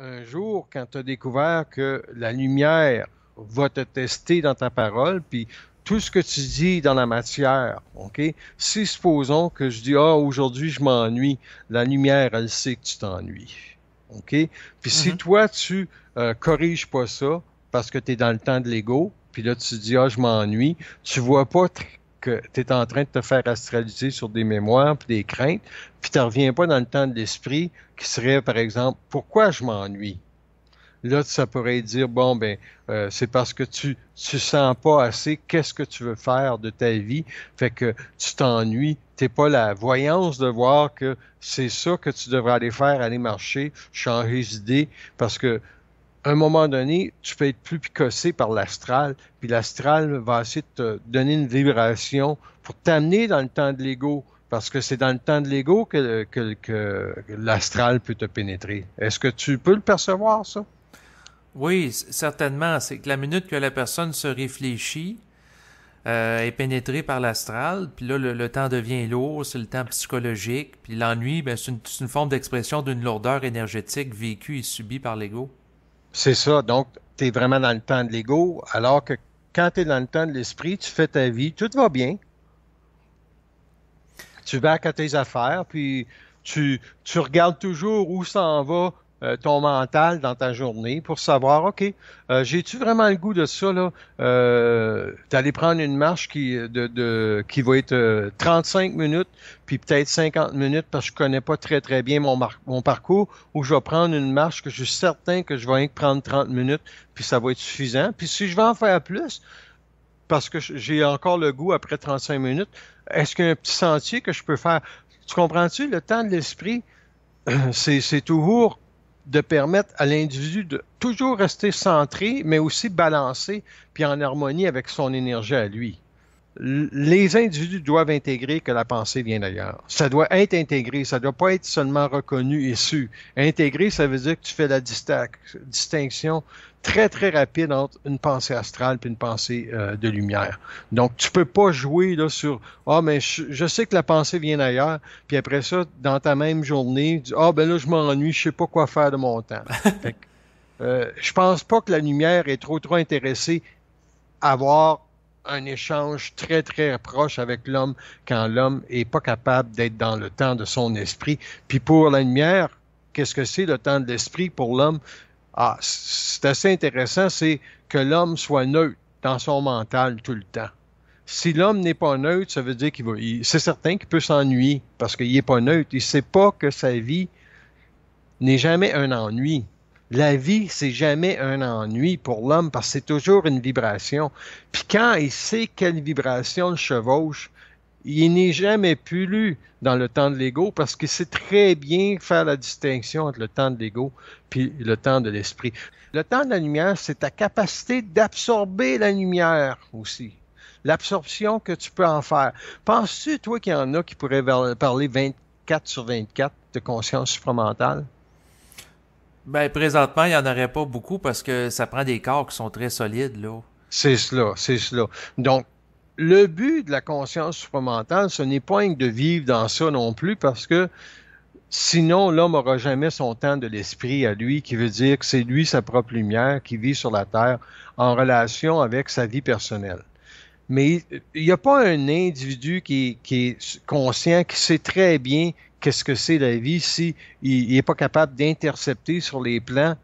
un jour, quand tu as découvert que la lumière va te tester dans ta parole, puis tout ce que tu dis dans la matière, OK? Si supposons que je dis Ah, aujourd'hui je m'ennuie, la lumière, elle sait que tu t'ennuies. OK? Puis si mhm. toi, tu corrige euh, corriges pas ça parce que tu es dans le temps de l'ego, puis là tu dis Ah, je m'ennuie, tu vois pas que tu es en train de te faire astraliser sur des mémoires, puis des craintes, puis tu reviens pas dans le temps de l'esprit qui serait, par exemple, pourquoi je m'ennuie? Là, ça pourrait dire, bon, ben, euh, c'est parce que tu tu sens pas assez qu'est-ce que tu veux faire de ta vie, fait que tu t'ennuies, t'es pas la voyance de voir que c'est ça que tu devrais aller faire, aller marcher, changer d'idée, parce que à un moment donné, tu peux être plus picossé par l'astral, puis l'astral va essayer te donner une vibration pour t'amener dans le temps de l'ego, parce que c'est dans le temps de l'ego que, que, l'astral peut te pénétrer. Est-ce que tu peux le percevoir, ça? Oui, certainement. C'est que la minute que la personne se réfléchit, euh, est pénétrée par l'astral, puis là, le, temps devient lourd, c'est le temps psychologique, puis l'ennui, ben, c'est une, forme d'expression d'une lourdeur énergétique vécue et subie par l'ego. C'est ça. Donc, tu es vraiment dans le temps de l'ego, alors que quand tu es dans le temps de l'esprit, tu fais ta vie, tout va bien. Tu vas à tes affaires, puis tu, tu regardes toujours où ça en va euh, ton mental dans ta journée pour savoir, OK, euh, j'ai-tu vraiment le goût de ça, là, euh, d'aller prendre une marche qui, de, de qui va être 35 euh, minutes, puis peut-être 50 minutes parce que je connais pas très, très bien mon, mon parcours, ou je vais prendre une marche que je suis certain que je vais rien prendre 30 minutes, puis ça va être suffisant. Puis si je vais en faire plus, parce que j'ai encore le goût après 35 minutes, est-ce qu'il y a un petit sentier que je peux faire? Tu comprends-tu? Le temps de l'esprit, c'est toujours de permettre à l'individu de toujours rester centré, mais aussi balancé, puis en harmonie avec son énergie à lui les individus doivent intégrer que la pensée vient d'ailleurs. Ça doit être intégré, ça doit pas être seulement reconnu et su. Intégrer, ça veut dire que tu fais la distinction très très rapide entre une pensée astrale et une pensée euh, de lumière. Donc tu peux pas jouer là sur ah mais je, sais que la pensée vient d'ailleurs, puis après ça dans ta même journée, ah ben là je m'ennuie, je sais pas quoi faire de mon temps. Euh, je pense pas que la lumière est trop trop intéressée à voir un échange très très proche avec l'homme quand l'homme n'est pas capable d'être dans le temps de son esprit. Puis pour la lumière, qu'est-ce que c'est le temps de l'esprit pour l'homme Ah, c'est assez intéressant, c'est que l'homme soit neutre dans son mental tout le temps. Si l'homme n'est pas neutre, ça veut dire qu'il va, c'est certain qu'il peut s'ennuyer parce qu'il n'est pas neutre. Il sait pas que sa vie n'est jamais un ennui. La vie, c'est jamais un ennui pour l'homme parce que c'est toujours une vibration. Puis quand il sait quelle vibration le chevauche, il n'est jamais plus lu dans le temps de l'ego parce qu'il sait très bien faire la distinction entre le temps de l'ego puis le temps de l'esprit. Le temps de la lumière, c'est ta capacité d'absorber la lumière aussi. L'absorption que tu peux en faire. Penses-tu, toi, qu'il y en a qui pourraient parler 24 sur 24 de conscience supramentale? Ben, présentement, il n'y en aurait pas beaucoup parce que ça prend des corps qui sont très solides, là. C'est cela, c'est cela. Donc, le but de la conscience supramentale, ce n'est pas de vivre dans ça non plus parce que sinon, l'homme n'aura jamais son temps de l'esprit à lui, qui veut dire que c'est lui, sa propre lumière, qui vit sur la terre en relation avec sa vie personnelle. Mais il n'y a pas un individu qui est conscient, qui sait très bien qu'est-ce que c'est la vie si il n'est pas capable d'intercepter sur les plans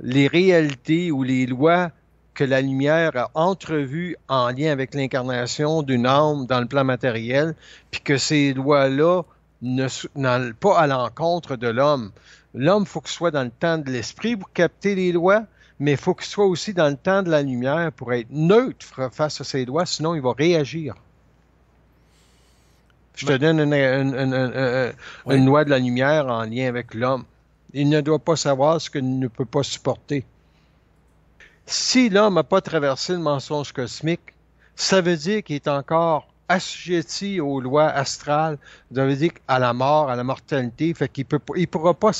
les réalités ou les lois que la lumière a entrevues en lien avec l'incarnation d'une âme dans le plan matériel, puis que ces lois-là ne n'allent pas à l'encontre de l'homme. L'homme, faut qu'il soit dans le temps de l'esprit pour capter les lois, mais faut qu'il soit aussi dans le temps de la lumière pour être neutre face à ces lois, sinon il va réagir. Je te donne une, euh, euh, loi de la lumière en lien avec l'homme. Il ne doit pas savoir ce qu'il ne peut pas supporter. Si l'homme n'a pas traversé le mensonge cosmique, ça veut dire qu'il est encore assujetti aux lois astrales, ça veut dire à la mort, à la mortalité, fait qu'il peut, il pourra pas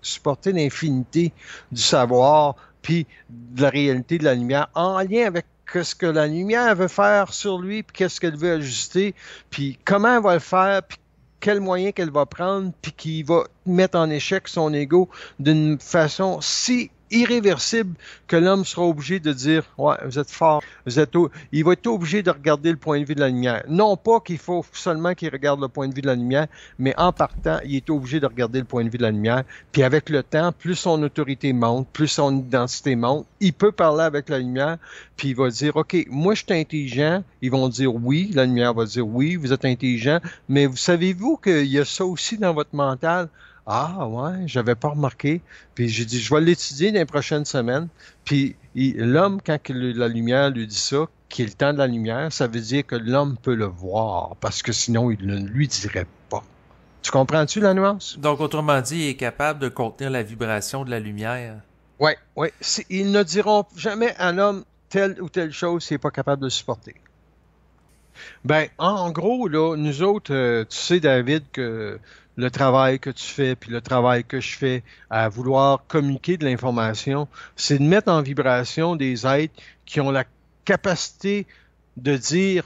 supporter l'infinité du savoir puis de la réalité de la lumière en lien avec qu'est-ce que la lumière veut faire sur lui, puis qu'est-ce qu'elle veut ajuster, puis comment elle va le faire, puis quels moyens qu'elle va prendre, puis qui va mettre en échec son ego d'une façon si irréversible que l'homme sera obligé de dire Ouais, vous êtes fort, vous êtes il va être obligé de regarder le point de vue de la lumière. Non pas qu'il faut seulement qu'il regarde le point de vue de la lumière, mais en partant, il est obligé de regarder le point de vue de la lumière. Puis avec le temps, plus son autorité monte, plus son identité monte, il peut parler avec la lumière, puis il va dire OK, moi je suis intelligent. Ils vont dire oui, la lumière va dire oui, vous êtes intelligent, mais savez-vous qu'il y a ça aussi dans votre mental? Ah ouais, j'avais pas remarqué. Puis j'ai dit, je vais l'étudier dans les prochaines semaines. Puis l'homme, quand la lumière lui dit ça, qu'il est le temps de la lumière, ça veut dire que l'homme peut le voir, parce que sinon il ne lui dirait pas. Tu comprends-tu la nuance? Donc, autrement dit, il est capable de contenir la vibration de la lumière. Oui, oui. Ils ne diront jamais à l'homme telle ou telle chose s'il n'est pas capable de supporter. Ben, en, gros, là, nous autres, euh, tu sais, David, que le travail que tu fais, puis le travail que je fais, à vouloir communiquer de l'information, c'est de mettre en vibration des êtres qui ont la capacité de dire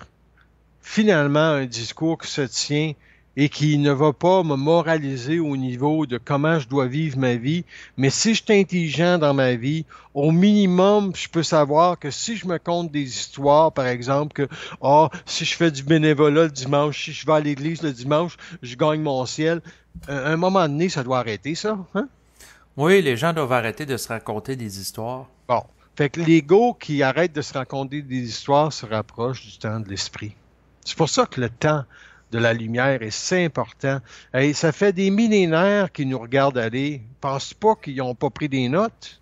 finalement un discours qui se tient et qui ne va pas me moraliser au niveau de comment je dois vivre ma vie. Mais si je suis intelligent dans ma vie, au minimum, je peux savoir que si je me compte des histoires, par exemple, que oh, si je fais du bénévolat le dimanche, si je vais à l'église le dimanche, je gagne mon ciel. Euh, à un moment donné, ça doit arrêter ça. Hein? Oui, les gens doivent arrêter de se raconter des histoires. Bon. Fait que l'ego qui arrête de se raconter des histoires se rapproche du temps de l'esprit. C'est pour ça que le temps de la lumière et c'est important. Et ça fait des millénaires qu'ils nous regardent aller. Pense pas qu'ils n'ont pas pris des notes.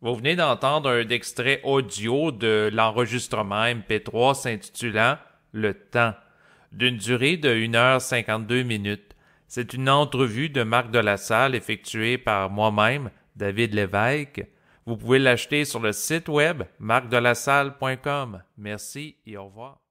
Vous venez d'entendre un extrait audio de l'enregistrement MP3 s'intitulant Le temps, d'une durée de 1h52 minutes. C'est une entrevue de Marc de la Salle effectuée par moi-même, David Lévesque. Vous pouvez l'acheter sur le site web marcdelassalle.com. Merci et au revoir.